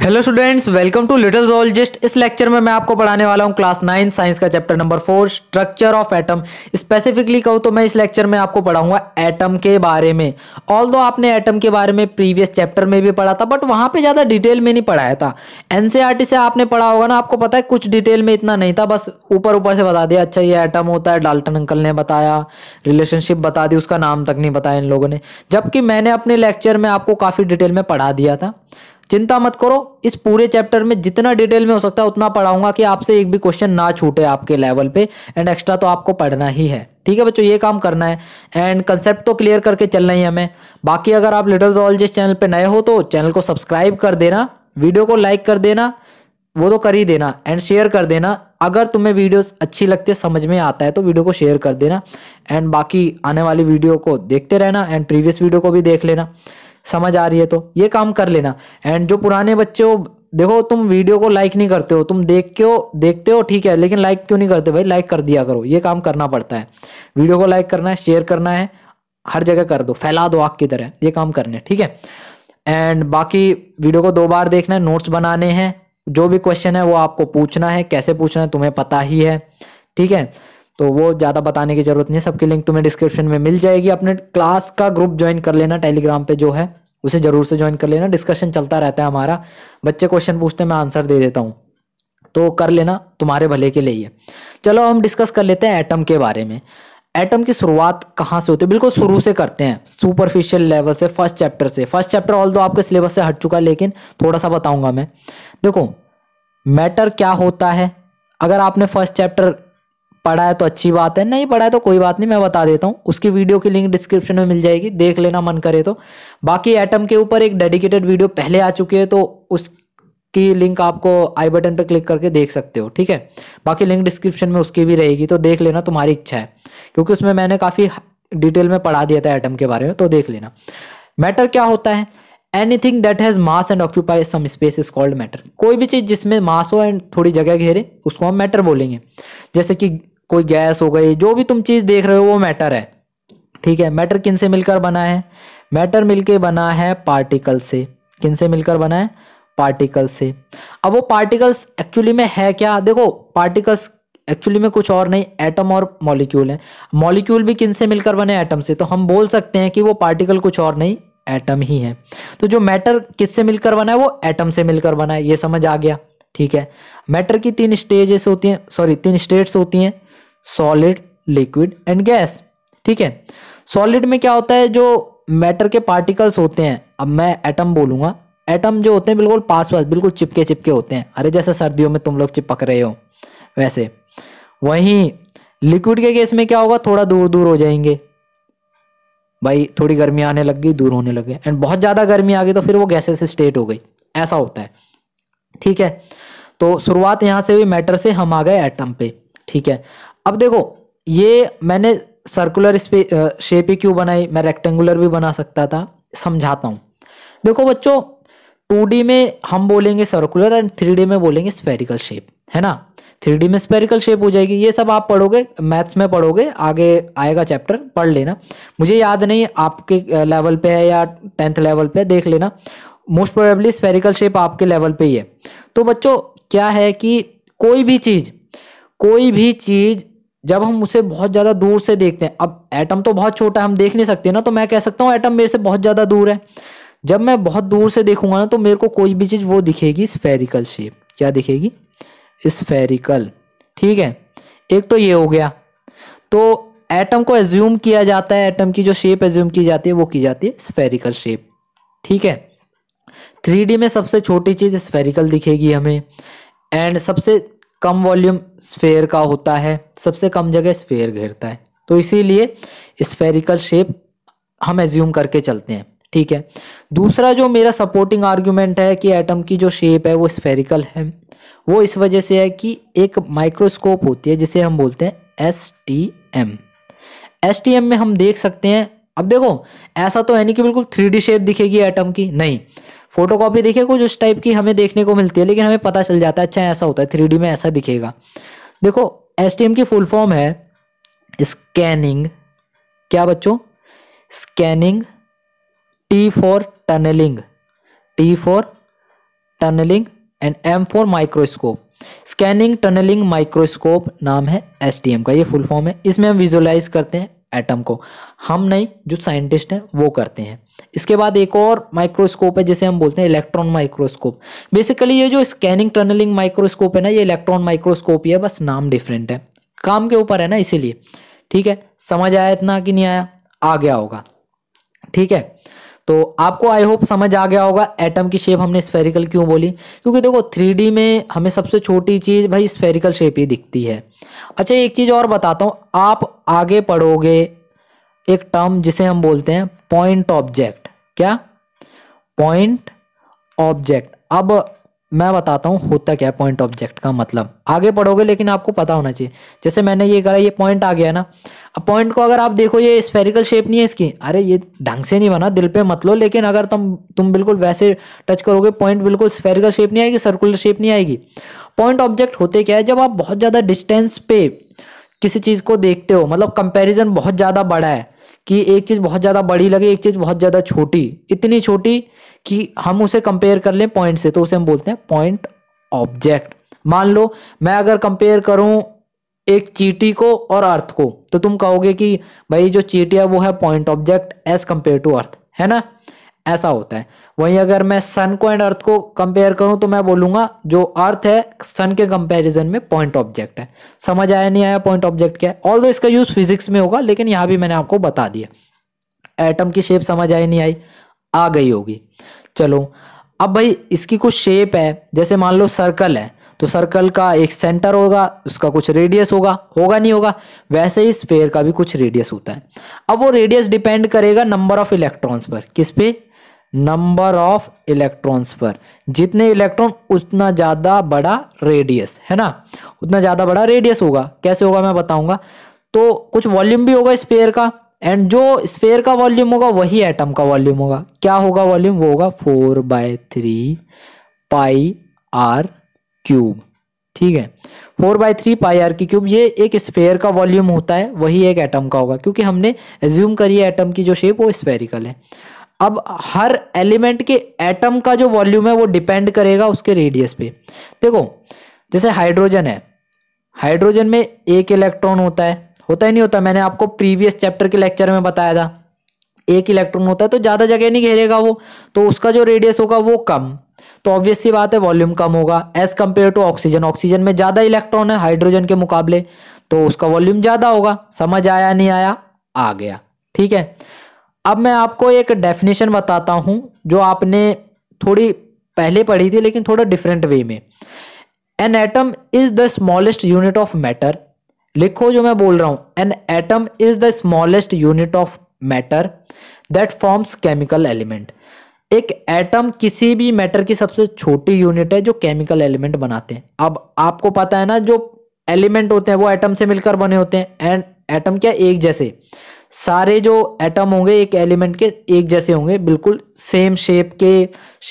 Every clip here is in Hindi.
hello students welcome to little zoologist इस लेक्चर में मैं आपको पढ़ाने वाला हूं क्लास नाइन साइंस का chapter number four structure of atom specifically कहूं तो मैं इस लेक्चर में आपको पढ़ाऊंगा एटम के बारे में ऑल दो आपने एटम के बारे में प्रीवियस चैप्टर में भी पढ़ा था बट वहां पर ज़्यादा डिटेल में नहीं पढ़ाया था एनसीआरटी e से आपने पढ़ा होगा ना आपको पता है कुछ डिटेल में इतना नहीं था बस ऊपर ऊपर से बता दिया अच्छा ये एटम होता है डाल्टन अंकल ने बताया रिलेशनशिप बता दी उसका नाम तक नहीं बताया इन लोगों ने जबकि मैंने अपने लेक्चर में आपको काफ़ी डिटेल में पढ़ा दिया था चिंता मत करो इस पूरे चैप्टर में जितना डिटेल में हो सकता है उतना पढ़ाऊंगा कि आपसे एक भी क्वेश्चन ना छूटे आपके लेवल पे एंड एक्स्ट्रा तो आपको पढ़ना ही है ठीक है बच्चों ये काम करना है एंड कंसेप्ट तो क्लियर करके चलना ही हमें बाकी अगर आप लिटल जिस चैनल पर नए हो तो चैनल को सब्सक्राइब कर देना वीडियो को लाइक कर देना वो तो कर ही देना एंड शेयर कर देना अगर तुम्हें वीडियोस अच्छी लगती है समझ में आता है तो वीडियो को शेयर कर देना एंड बाकी आने वाली वीडियो को देखते रहना एंड प्रीवियस वीडियो को भी देख लेना समझ आ रही है तो ये काम कर लेना एंड जो पुराने बच्चे हो देखो तुम वीडियो को लाइक नहीं करते हो तुम देख के हो देखते हो ठीक है लेकिन लाइक क्यों नहीं करते भाई लाइक कर दिया करो ये काम करना पड़ता है वीडियो को लाइक करना है शेयर करना है हर जगह कर दो फैला दो आग की तरह ये काम करने ठीक है एंड बाकी वीडियो को दो बार देखना है नोट्स बनाने हैं जो भी क्वेश्चन है वो आपको पूछना है कैसे पूछना है तुम्हें पता ही है ठीक है तो वो ज़्यादा बताने की ज़रूरत नहीं है सबकी लिंक तुम्हें डिस्क्रिप्शन में मिल जाएगी अपने क्लास का ग्रुप ज्वाइन कर लेना टेलीग्राम पे जो है उसे ज़रूर से ज्वाइन कर लेना डिस्कशन चलता रहता है हमारा बच्चे क्वेश्चन पूछते हैं मैं आंसर दे देता हूँ तो कर लेना तुम्हारे भले के लिए चलो हम डिस्कस कर लेते हैं एटम के बारे में एटम की शुरुआत कहाँ से होती है बिल्कुल शुरू से करते हैं सुपरफिशियल लेवल से फर्स्ट चैप्टर से फर्स्ट चैप्टर ऑल तो आपके सिलेबस से हट चुका है लेकिन थोड़ा सा बताऊंगा मैं देखो मैटर क्या होता है अगर आपने फर्स्ट चैप्टर पढ़ा है तो अच्छी बात है नहीं पढ़ा है तो कोई बात नहीं मैं बता देता हूँ उसकी वीडियो की लिंक डिस्क्रिप्शन में मिल जाएगी देख लेना मन करे तो बाकी एटम के ऊपर एक डेडिकेटेड वीडियो पहले आ चुकी है तो उसकी लिंक आपको आई बटन पर क्लिक करके देख सकते हो ठीक है बाकी लिंक डिस्क्रिप्शन में उसकी भी रहेगी तो देख लेना तुम्हारी इच्छा है क्योंकि उसमें मैंने काफ़ी डिटेल में पढ़ा दिया था एटम के बारे में तो देख लेना मैटर क्या होता है anything that has mass and occupy some space is called matter कोई भी चीज़ जिसमें मास हो एंड थोड़ी जगह घेरे उसको हम मैटर बोलेंगे जैसे कि कोई गैस हो गई जो भी तुम चीज़ देख रहे हो वो मैटर है ठीक है मैटर किन से मिलकर बना है मैटर मिलके बना है पार्टिकल से किन से मिलकर बना है पार्टिकल से अब वो पार्टिकल्स एक्चुअली में है क्या देखो पार्टिकल्स एक्चुअली में कुछ और नहीं एटम और मॉलिक्यूल है मॉलिक्यूल भी किन से मिलकर बने एटम से तो हम बोल सकते हैं कि वो पार्टिकल कुछ और नहीं एटम ही है तो जो मैटर किससे मिलकर बना है वो एटम से मिलकर बना है ये समझ आ गया ठीक है मैटर की तीन स्टेजेस होती हैं सॉरी तीन स्टेट्स होती हैं सॉलिड लिक्विड एंड गैस ठीक है सॉलिड में क्या होता है जो मैटर के पार्टिकल्स होते हैं अब मैं एटम बोलूंगा एटम जो होते हैं बिल्कुल पास पास बिल्कुल चिपके चिपके होते हैं अरे जैसे सर्दियों में तुम लोग चिपक रहे हो वैसे वहीं लिक्विड के केस में क्या होगा थोड़ा दूर दूर हो जाएंगे भाई थोड़ी गर्मी आने लग गई दूर होने लग एंड बहुत ज़्यादा गर्मी आ गई तो फिर वो गैसेस स्टेट हो गई ऐसा होता है ठीक है तो शुरुआत यहां से हुई मैटर से हम आ गए एटम पे ठीक है अब देखो ये मैंने सर्कुलर शेप ही क्यों बनाई मैं रेक्टेंगुलर भी बना सकता था समझाता हूँ देखो बच्चों टू में हम बोलेंगे सर्कुलर एंड थ्री में बोलेंगे स्पेरिकल शेप है ना थ्री में स्पेरिकल शेप हो जाएगी ये सब आप पढ़ोगे मैथ्स में पढ़ोगे आगे आएगा चैप्टर पढ़ लेना मुझे याद नहीं आपके लेवल पे है या टेंथ लेवल पे देख लेना मोस्ट प्रोबेबली स्पेरिकल शेप आपके लेवल पे ही है तो बच्चों क्या है कि कोई भी चीज़ कोई भी चीज़ जब हम उसे बहुत ज़्यादा दूर से देखते हैं अब एटम तो बहुत छोटा है हम देख नहीं सकते ना तो मैं कह सकता हूँ एटम मेरे से बहुत ज़्यादा दूर है जब मैं बहुत दूर से देखूंगा ना तो मेरे को कोई भी चीज़ वो दिखेगी स्फेरिकल शेप क्या दिखेगी स्फेरिकल ठीक है एक तो ये हो गया तो एटम को एज्यूम किया जाता है एटम की जो शेप एज्यूम की जाती है वो की जाती है स्फेरिकल शेप ठीक है थ्री में सबसे छोटी चीज़ स्फेरिकल दिखेगी हमें एंड सबसे कम वॉल्यूम स्फेयर का होता है सबसे कम जगह स्फेयर घेरता है तो इसीलिए स्फेरिकल शेप हम एज्यूम करके चलते हैं ठीक है दूसरा जो मेरा सपोर्टिंग आर्ग्यूमेंट है कि एटम की जो शेप है वो स्फेरिकल है वो इस वजह से है कि एक माइक्रोस्कोप होती है जिसे हम बोलते हैं S T M S T M में हम देख सकते हैं अब देखो ऐसा तो है नहीं कि बिल्कुल थ्री डी शेप दिखेगी एटम की नहीं फोटो कॉपी देखिए कुछ उस टाइप की हमें देखने को मिलती है लेकिन हमें पता चल जाता है अच्छा ऐसा होता है थ्री में ऐसा दिखेगा देखो एस की फुल फॉर्म है स्कैनिंग क्या बच्चों scanning T for tunnelling T for tunnelling and M for microscope scanning tunnelling microscope नाम है एस का ये फुल फॉर्म है इसमें हम विजुअलाइज करते हैं एटम को हम नहीं जो साइंटिस्ट हैं वो करते हैं इसके बाद एक और माइक्रोस्कोप है जिसे हम बोलते हैं इलेक्ट्रॉन माइक्रोस्कोप बेसिकली ये जो स्कैनिंग टनलिंग माइक्रोस्कोप है ना ये इलेक्ट्रॉन माइक्रोस्कोप ही है बस नाम डिफरेंट है काम के ऊपर है ना इसीलिए ठीक है समझ आया इतना कि नहीं आया आ गया होगा ठीक है तो आपको आई होप समझ आ गया होगा एटम की शेप हमने स्फेरिकल क्यों बोली क्योंकि देखो थ्री में हमें सबसे छोटी चीज़ भाई स्फेरिकल शेप ही दिखती है अच्छा एक चीज़ और बताता हूँ आप आगे पढ़ोगे एक टर्म जिसे हम बोलते हैं पॉइंट ऑब्जेक्ट क्या पॉइंट ऑब्जेक्ट अब मैं बताता हूँ होता क्या पॉइंट ऑब्जेक्ट का मतलब आगे पढ़ोगे लेकिन आपको पता होना चाहिए जैसे मैंने ये कहा ये पॉइंट आ गया ना अब पॉइंट को अगर आप देखो ये स्पेरिकल शेप नहीं है इसकी अरे ये ढंग से नहीं बना दिल पे मत लो लेकिन अगर तुम तुम बिल्कुल वैसे टच करोगे पॉइंट बिल्कुल स्पेरिकल शेप नहीं आएगी सर्कुलर शेप नहीं आएगी पॉइंट ऑब्जेक्ट होते क्या है जब आप बहुत ज़्यादा डिस्टेंस पे किसी चीज़ को देखते हो मतलब कंपेरिजन बहुत ज़्यादा बड़ा है कि एक चीज़ बहुत ज़्यादा बड़ी लगे एक चीज़ बहुत ज़्यादा छोटी इतनी छोटी कि हम उसे कंपेयर कर लें पॉइंट से तो उसे हम बोलते हैं पॉइंट ऑब्जेक्ट मान लो मैं अगर कंपेयर करूं एक चीटी को और अर्थ को तो तुम कहोगे कि भाई जो चीटी है वो है point object as compare to earth है ना ऐसा होता है वहीं अगर मैं सन को एंड अर्थ को कंपेयर करूं तो मैं बोलूंगा जो अर्थ है सन के कंपैरिजन में पॉइंट ऑब्जेक्ट है समझ आया नहीं आया पॉइंट ऑब्जेक्ट क्या है ऑल दो इसका यूज फिजिक्स में होगा लेकिन यहां भी मैंने आपको बता दिया एटम की शेप समझ आई नहीं आई आ गई होगी चलो अब भाई इसकी कुछ शेप है जैसे मान लो सर्कल है तो सर्कल का एक सेंटर होगा उसका कुछ रेडियस होगा होगा नहीं होगा वैसे ही स्फेयर का भी कुछ रेडियस होता है अब वो रेडियस डिपेंड करेगा नंबर ऑफ इलेक्ट्रॉन्स पर किस पे नंबर ऑफ इलेक्ट्रॉन्स पर जितने इलेक्ट्रॉन उतना ज़्यादा बड़ा रेडियस है ना उतना ज़्यादा बड़ा रेडियस होगा कैसे होगा मैं बताऊंगा तो कुछ वॉल्यूम भी होगा स्पेयर का एंड जो स्पेयर का वॉल्यूम होगा वही एटम का वॉल्यूम होगा क्या होगा वॉल्यूम वो होगा four by three pi R cube ठीक है four by three pi R की क्यूब ये एक स्फेयर का वॉल्यूम होता है वही एक एटम का होगा क्योंकि हमने एज्यूम करी है एटम की जो शेप वो स्पेरिकल है अब हर एलिमेंट के एटम का जो वॉल्यूम है वो डिपेंड करेगा उसके रेडियस पे देखो जैसे हाइड्रोजन है हाइड्रोजन में एक इलेक्ट्रॉन होता है होता ही नहीं होता मैंने आपको प्रीवियस चैप्टर के लेक्चर में बताया था एक इलेक्ट्रॉन होता है तो ज़्यादा जगह नहीं घेरेगा वो तो उसका जो रेडियस होगा वो कम तो ऑब्वियस सी बात है वॉल्यूम कम होगा as compare to oxygen oxygen में ज़्यादा इलेक्ट्रॉन है हाइड्रोजन के मुकाबले तो उसका वॉल्यूम ज़्यादा होगा समझ आया नहीं आया आ गया ठीक है अब मैं आपको एक डेफिनेशन बताता हूँ जो आपने थोड़ी पहले पढ़ी थी लेकिन थोड़ा डिफरेंट वे में an atom is the smallest unit of matter लिखो जो मैं बोल रहा हूं an atom is the smallest unit of matter that forms chemical element एक एटम किसी भी मैटर की सबसे छोटी यूनिट है जो केमिकल एलिमेंट बनाते हैं अब आपको पता है ना जो एलिमेंट होते हैं वो एटम से मिलकर बने होते हैं एंड एटम क्या एक जैसे सारे जो एटम होंगे एक एलिमेंट के एक जैसे होंगे बिल्कुल सेम शेप के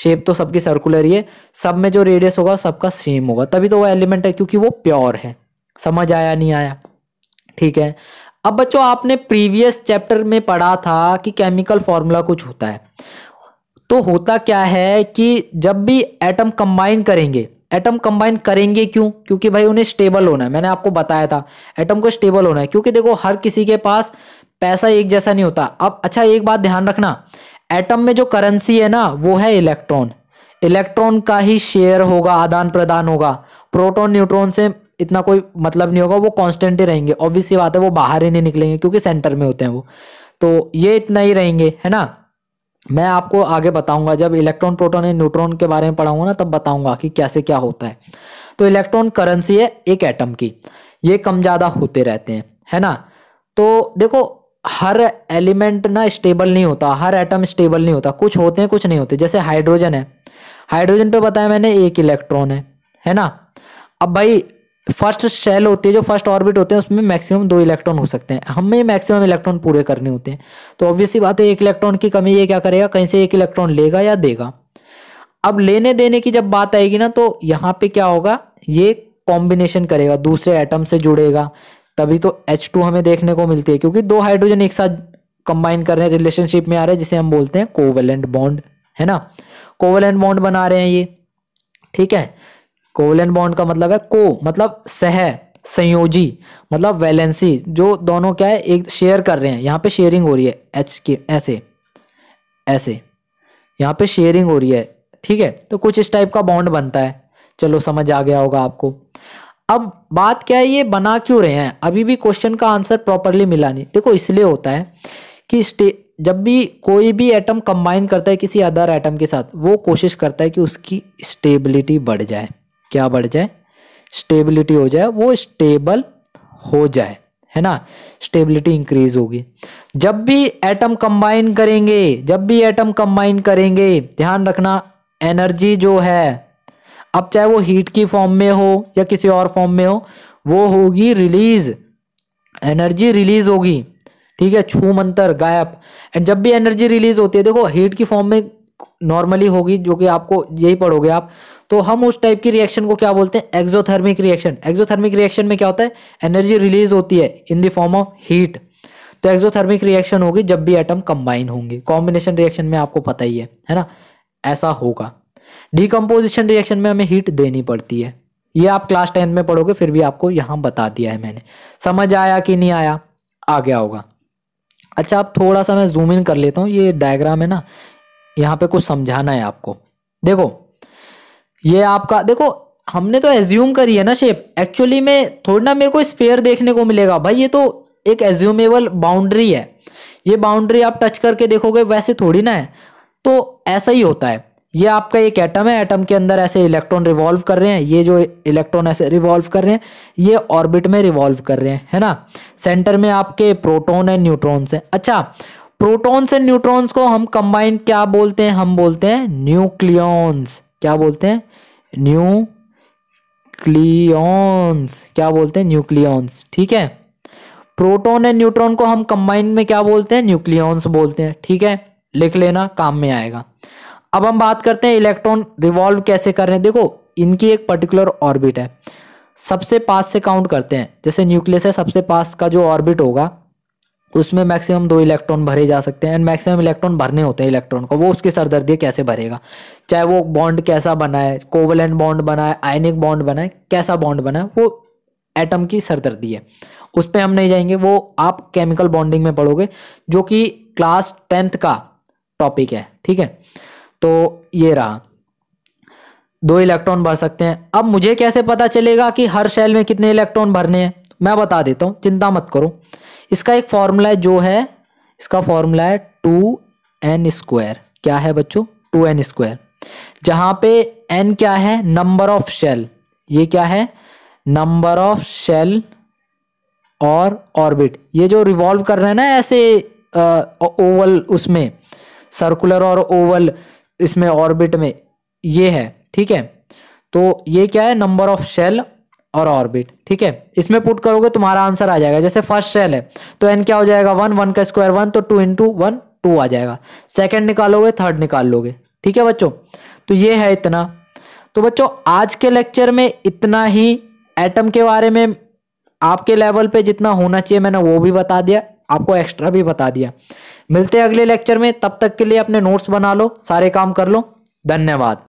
शेप तो सबकी सर्कुलर ही है सब में जो रेडियस होगा सबका सेम होगा तभी तो वो एलिमेंट है क्योंकि वो प्योर है समझ आया नहीं आया ठीक है अब बच्चों आपने प्रीवियस चैप्टर में पढ़ा था कि केमिकल फॉर्मूला कुछ होता है तो होता क्या है कि जब भी एटम कंबाइन करेंगे एटम कंबाइन करेंगे क्यों क्योंकि भाई उन्हें स्टेबल होना है मैंने आपको बताया था एटम को स्टेबल होना है क्योंकि देखो हर किसी के पास पैसा एक जैसा नहीं होता अब अच्छा एक बात ध्यान रखना एटम में जो करेंसी है ना वो है इलेक्ट्रॉन इलेक्ट्रॉन का ही शेयर होगा आदान प्रदान होगा प्रोटोन न्यूट्रॉन से इतना कोई मतलब नहीं होगा वो कॉन्स्टेंट ही रहेंगे ऑब्वियस ये बात है वो बाहर ही नहीं निकलेंगे क्योंकि सेंटर में होते हैं वो तो ये इतना ही रहेंगे है ना मैं आपको आगे बताऊंगा जब इलेक्ट्रॉन प्रोटॉन एंड न्यूट्रॉन के बारे में पढ़ाऊंगा ना तब बताऊंगा कि कैसे क्या होता है तो इलेक्ट्रॉन करेंसी है एक एटम की ये कम ज़्यादा होते रहते हैं है ना तो देखो हर एलिमेंट ना स्टेबल नहीं होता हर एटम स्टेबल नहीं होता कुछ होते हैं कुछ नहीं होते जैसे हाइड्रोजन है हाइड्रोजन पे बताया मैंने एक इलेक्ट्रॉन है है ना अब भाई फर्स्ट शेल होती है जो फर्स्ट ऑर्बिट होते हैं उसमें मैक्सिमम दो इलेक्ट्रॉन हो सकते हैं हमें मैक्सिमम इलेक्ट्रॉन पूरे करने होते हैं तो ऑब्वियसली बात है एक इलेक्ट्रॉन की कमी ये क्या करेगा कहीं से एक इलेक्ट्रॉन लेगा या देगा अब लेने देने की जब बात आएगी ना तो यहाँ पे क्या होगा ये कॉम्बिनेशन करेगा दूसरे एटम से जुड़ेगा तभी तो एच टू हमें देखने को मिलती है क्योंकि दो हाइड्रोजन एक साथ कंबाइन कर रहे हैं रिलेशनशिप में आ रहे हैं जिसे हम बोलते हैं कोवेलेंट बॉन्ड है ना कोवेलेंट बॉन्ड बना रहे हैं ये ठीक है कोवलेन बॉन्ड का मतलब है को मतलब सह संयोजी मतलब वैलेंसी जो दोनों क्या है एक शेयर कर रहे हैं यहाँ पे शेयरिंग हो रही है एच के ऐसे ऐसे यहाँ पे शेयरिंग हो रही है ठीक है तो कुछ इस टाइप का बॉन्ड बनता है चलो समझ आ गया होगा आपको अब बात क्या है ये बना क्यों रहे हैं अभी भी क्वेश्चन का आंसर प्रॉपरली मिला नहीं देखो इसलिए होता है कि स्टे जब भी कोई भी एटम कंबाइन करता है किसी अदर एटम के साथ वो कोशिश करता है कि उसकी स्टेबिलिटी बढ़ जाए क्या बढ़ जाए स्टेबिलिटी हो जाए वो स्टेबल हो जाए है ना स्टेबिलिटी इंक्रीज होगी जब भी एटम कंबाइन करेंगे जब भी एटम कंबाइन करेंगे ध्यान रखना एनर्जी जो है अब चाहे वो हीट की फॉर्म में हो या किसी और फॉर्म में हो वो होगी रिलीज एनर्जी रिलीज होगी ठीक है छू मंतर गायब एंड जब भी एनर्जी रिलीज होती है देखो हीट की फॉर्म में नॉर्मली होगी जो कि आपको यही पढ़ोगे आप तो हम उस टाइप की रिएक्शन को क्या बोलते हैं एक्जोथर्मिक रिएक्शन एक्जोथर्मिक रिएक्शन में क्या होता है एनर्जी रिलीज होती है in the form of heat तो एक्जोथर्मिक रिएक्शन होगी जब भी एटम कंबाइन होंगे कॉम्बिनेशन रिएक्शन में आपको पता ही है है ना ऐसा होगा डिकम्पोजिशन रिएक्शन में हमें हीट देनी पड़ती है ये आप क्लास टेन में पढ़ोगे फिर भी आपको यहाँ बता दिया है मैंने समझ आया कि नहीं आया आ गया होगा अच्छा आप थोड़ा सा मैं जूम इन कर लेता हूँ ये डायग्राम है ना यहाँ पे कुछ समझाना है आपको देखो ये आपका देखो हमने तो एज्यूम करी है ना शेप एक्चुअली में थोड़ी ना मेरे को स्पेयर देखने को मिलेगा भाई ये तो एक एज्यूमेबल बाउंड्री है ये बाउंड्री आप टच करके देखोगे वैसे थोड़ी ना है तो ऐसा ही होता है ये आपका एक एटम है एटम के अंदर ऐसे इलेक्ट्रॉन रिवॉल्व कर रहे हैं ये जो इलेक्ट्रॉन ऐसे रिवॉल्व कर रहे हैं ये ऑर्बिट में रिवॉल्व कर रहे हैं है ना सेंटर में आपके प्रोटॉन एंड न्यूट्रॉन्स हैं अच्छा प्रोटोन्स एंड न्यूट्रॉन्स को हम कंबाइन क्या बोलते हैं हम बोलते हैं न्यूक्लियॉन्स क्या बोलते हैं न्यूक्लियॉन्स क्या बोलते हैं न्यूक्लियॉन्स ठीक है प्रोटॉन एंड न्यूट्रॉन को हम कंबाइन में क्या बोलते हैं न्यूक्लियॉन्स बोलते हैं ठीक है लिख लेना काम में आएगा अब हम बात करते हैं इलेक्ट्रॉन रिवॉल्व कैसे कर रहे हैं देखो इनकी एक पर्टिकुलर ऑर्बिट है सबसे पास से काउंट करते हैं जैसे न्यूक्लियस है सबसे पास का जो ऑर्बिट होगा उसमें मैक्सिमम दो इलेक्ट्रॉन भरे जा सकते हैं एंड मैक्सिमम इलेक्ट्रॉन भरने होते हैं इलेक्ट्रॉन को वो उसकी सरदर्दी कैसे भरेगा चाहे वो बॉन्ड कैसा बनाए कोवलेंट बॉन्ड बनाए आयनिक बॉन्ड बनाए कैसा बॉन्ड बनाए वो एटम की सरदर्दी है उस पर हम नहीं जाएंगे वो आप केमिकल बॉन्डिंग में पढ़ोगे जो कि क्लास टेंथ का टॉपिक है ठीक है तो ये रहा दो इलेक्ट्रॉन भर सकते हैं अब मुझे कैसे पता चलेगा कि हर शेल में कितने इलेक्ट्रॉन भरने हैं मैं बता देता हूँ चिंता मत करो इसका एक फॉर्मूला है जो है इसका फॉर्मूला है टू एन स्क्वायर क्या है बच्चों टू एन स्क्वायर जहाँ पे एन क्या है नंबर ऑफ शेल ये क्या है नंबर ऑफ शेल और ऑर्बिट ये जो रिवॉल्व कर रहे हैं ना ऐसे ओवल उसमें सर्कुलर और ओवल इसमें ऑर्बिट में ये है ठीक है तो ये क्या है नंबर ऑफ शेल और ऑर्बिट ठीक है इसमें पुट करोगे तुम्हारा आंसर आ जाएगा जैसे फर्स्ट सेल है तो एन क्या हो जाएगा वन वन का स्क्वायर वन तो टू इंटू वन टू आ जाएगा सेकंड निकालोगे थर्ड निकाल लोगे ठीक है बच्चों तो ये है इतना तो बच्चों आज के लेक्चर में इतना ही एटम के बारे में आपके लेवल पे जितना होना चाहिए मैंने वो भी बता दिया आपको एक्स्ट्रा भी बता दिया मिलते हैं अगले लेक्चर में तब तक के लिए अपने नोट्स बना लो सारे काम कर लो धन्यवाद